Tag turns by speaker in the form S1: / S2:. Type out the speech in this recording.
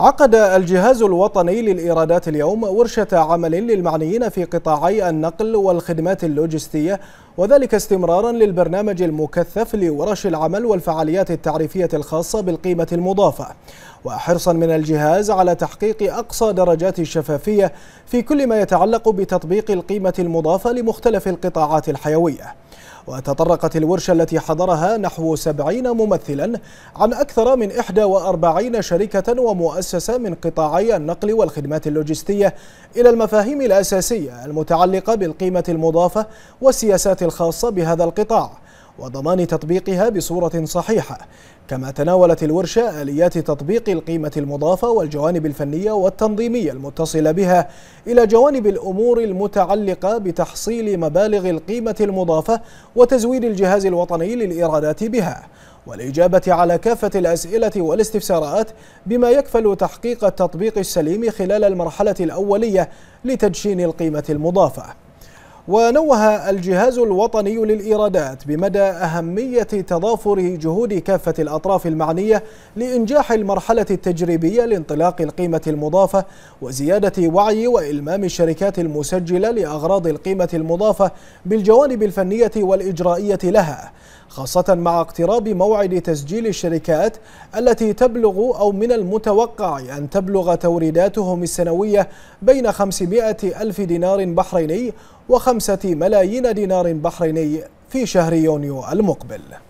S1: عقد الجهاز الوطني للإيرادات اليوم ورشة عمل للمعنيين في قطاعي النقل والخدمات اللوجستية وذلك استمرارا للبرنامج المكثف لورش العمل والفعاليات التعريفية الخاصة بالقيمة المضافة وحرصا من الجهاز على تحقيق أقصى درجات الشفافية في كل ما يتعلق بتطبيق القيمة المضافة لمختلف القطاعات الحيوية وتطرقت الورشة التي حضرها نحو 70 ممثلا عن أكثر من 41 شركة ومؤسسة من قطاعي النقل والخدمات اللوجستية إلى المفاهيم الأساسية المتعلقة بالقيمة المضافة والسياسات الخاصة بهذا القطاع وضمان تطبيقها بصورة صحيحة كما تناولت الورشة آليات تطبيق القيمة المضافة والجوانب الفنية والتنظيمية المتصلة بها إلى جوانب الأمور المتعلقة بتحصيل مبالغ القيمة المضافة وتزويد الجهاز الوطني للإيرادات بها والإجابة على كافة الأسئلة والاستفسارات بما يكفل تحقيق التطبيق السليم خلال المرحلة الأولية لتدشين القيمة المضافة ونوه الجهاز الوطني للإيرادات بمدى أهمية تضافر جهود كافة الأطراف المعنية لإنجاح المرحلة التجريبية لانطلاق القيمة المضافة وزيادة وعي وإلمام الشركات المسجلة لأغراض القيمة المضافة بالجوانب الفنية والإجرائية لها خاصة مع اقتراب موعد تسجيل الشركات التي تبلغ أو من المتوقع أن تبلغ توريداتهم السنوية بين 500 ألف دينار بحريني وخمسة ملايين دينار بحريني في شهر يونيو
S2: المقبل